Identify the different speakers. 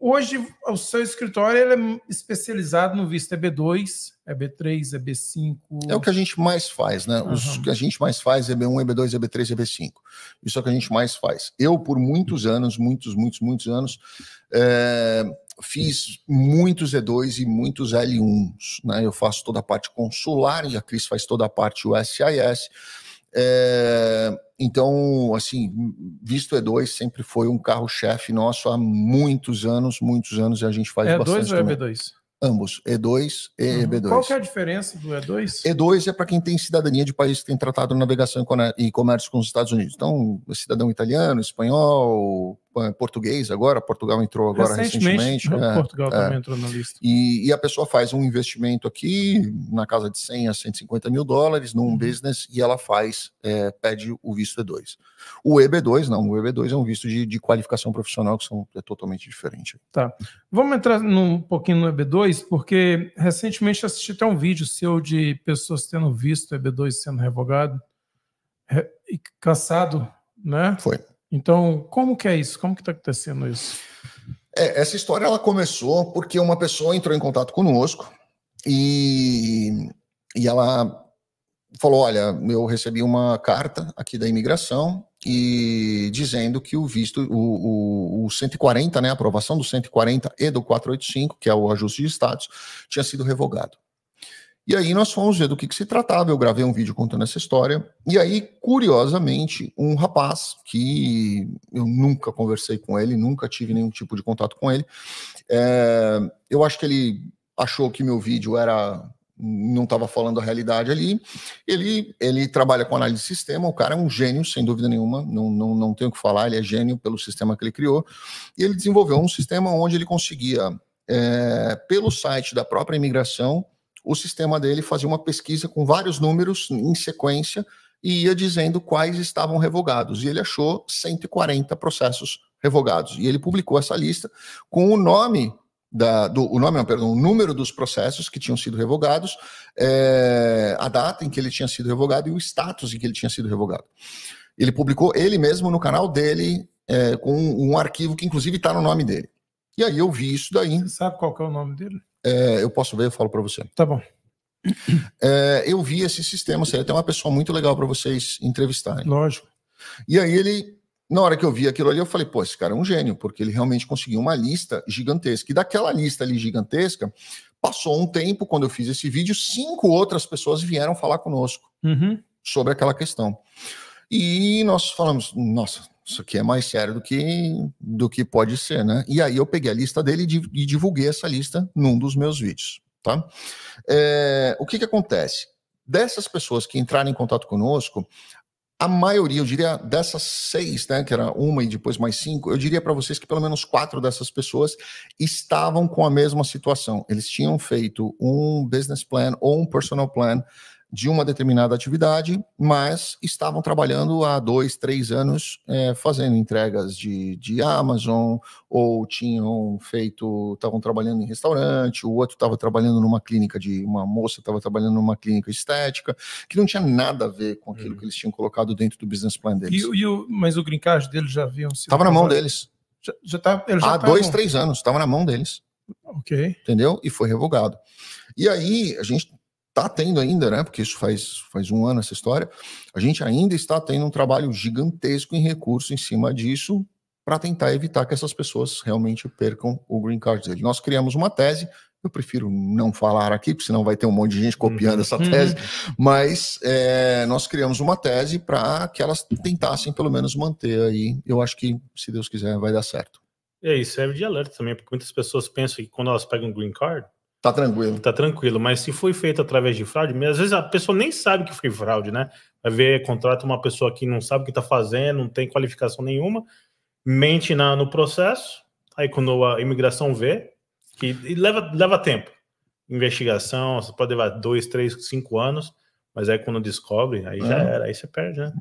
Speaker 1: Hoje, o seu escritório é especializado no visto EB2, EB3, EB5. É o que a gente mais faz, né? Uhum. que a gente mais faz é EB1, EB2, EB3, EB5. Isso é o que a gente mais faz. Eu, por muitos anos, muitos, muitos, muitos anos, é, fiz muitos E2 e muitos L1s, né? Eu faço toda a parte consular e a Cris faz toda a parte USIS. É, então, assim, visto E2 sempre foi um carro-chefe nosso há muitos anos, muitos anos, e a gente faz E2 bastante. E2 ou EB2? Ambos, E2 e uhum. EB2. Qual que é a diferença do E2? E2 é para quem tem cidadania de países que tem tratado navegação e comércio com os Estados Unidos. Então, cidadão italiano, espanhol, português agora, Portugal entrou agora recentemente. recentemente. Né, é, Portugal é. também entrou na lista. E, e, a pessoa faz um investimento aqui na casa de 100 a 150 mil dólares num uhum. business e ela faz, é, pede o visto E2. O EB2 não, o EB2 é um visto de, de qualificação profissional que são, é totalmente diferente. Tá. Vamos entrar num pouquinho no EB2, porque recentemente assisti até um vídeo seu de pessoas tendo visto o EB2 sendo revogado e cansado, né? Foi. Então, como que é isso? Como que está acontecendo isso? É, essa história ela começou porque uma pessoa entrou em contato conosco e, e ela falou: olha, eu recebi uma carta aqui da imigração e dizendo que o visto, o, o, o 140, né, a aprovação do 140 e do 485, que é o ajuste de status, tinha sido revogado. E aí nós fomos ver do que, que, se tratava. Eu gravei um vídeo contando essa história. E aí, curiosamente, um rapaz que eu nunca conversei com ele, nunca tive nenhum tipo de contato com ele. É, eu acho que ele achou que meu vídeo era não estava falando a realidade ali. Ele, ele trabalha com análise de sistema, o cara é um gênio, sem dúvida nenhuma, não, não, não tenho o que falar, ele é gênio pelo sistema que ele criou. E ele desenvolveu um sistema onde ele conseguia, é, pelo site da própria imigração, o sistema dele fazia uma pesquisa com vários números em sequência e ia dizendo quais estavam revogados. E ele achou 140 processos revogados. E ele publicou essa lista com o nome da, do, o nome, não, perdão, o número dos processos que tinham sido revogados, é, a data em que ele tinha sido revogado e o status em que ele tinha sido revogado. Ele publicou ele mesmo no canal dele é, com um arquivo que inclusive está no nome dele. E aí eu vi isso daí. Você sabe qual é o nome dele? É, eu posso ver, eu falo para você. Tá bom. É, eu vi esse sistema, seria assim, até uma pessoa muito legal para vocês entrevistarem. Lógico. E aí ele, na hora que eu vi aquilo ali, eu falei, pô, esse cara é um gênio, porque ele realmente conseguiu uma lista gigantesca. E daquela lista ali gigantesca, passou um tempo, quando eu fiz esse vídeo, cinco outras pessoas vieram falar conosco uhum. sobre aquela questão. E nós falamos, nossa, isso aqui é mais sério do que, do que pode ser, né? E aí eu peguei a lista dele e divulguei essa lista num dos meus vídeos, tá? É, o que que acontece? Dessas pessoas que entraram em contato conosco, a maioria, eu diria dessas seis, né, que era uma e depois mais cinco, eu diria para vocês que pelo menos quatro dessas pessoas estavam com a mesma situação. Eles tinham feito um business plan ou um personal plan de uma determinada atividade, mas estavam trabalhando há dois, três anos é, fazendo entregas de, de Amazon, ou tinham feito, estavam trabalhando em restaurante, o outro estava trabalhando numa clínica de uma moça estava trabalhando numa clínica estética, que não tinha nada a ver com aquilo uhum. que eles tinham colocado dentro do business plan deles. E, e o, mas o grincage deles já haviam sido. Estava na mão deles. Já, já tá, já há dois, três anos, estava na mão deles. Ok. Entendeu? E foi revogado. E aí, a gente está tendo ainda, né? Porque isso faz, faz um ano essa história. A gente ainda está tendo um trabalho gigantesco em recurso em cima disso para tentar evitar que essas pessoas realmente percam o green card dele. Nós criamos uma tese. Eu prefiro não falar aqui, porque senão vai ter um monte de gente copiando uhum. essa tese. Uhum. Mas é, nós criamos uma tese para que elas tentassem pelo menos manter aí. Eu acho que, se Deus quiser, vai dar certo. É, aí, serve de alerta também, porque muitas pessoas pensam que quando elas pegam um green card, Tá tranquilo. Tá tranquilo, mas se foi feito através de fraude, às vezes a pessoa nem sabe que foi fraude, né? Vai ver, contrata uma pessoa que não sabe o que tá fazendo, não tem qualificação nenhuma, mente na, no processo, aí quando a imigração vê, que leva, leva tempo. Investigação, pode levar dois, três, cinco anos, mas aí quando descobre, aí é. já era, aí você perde, né?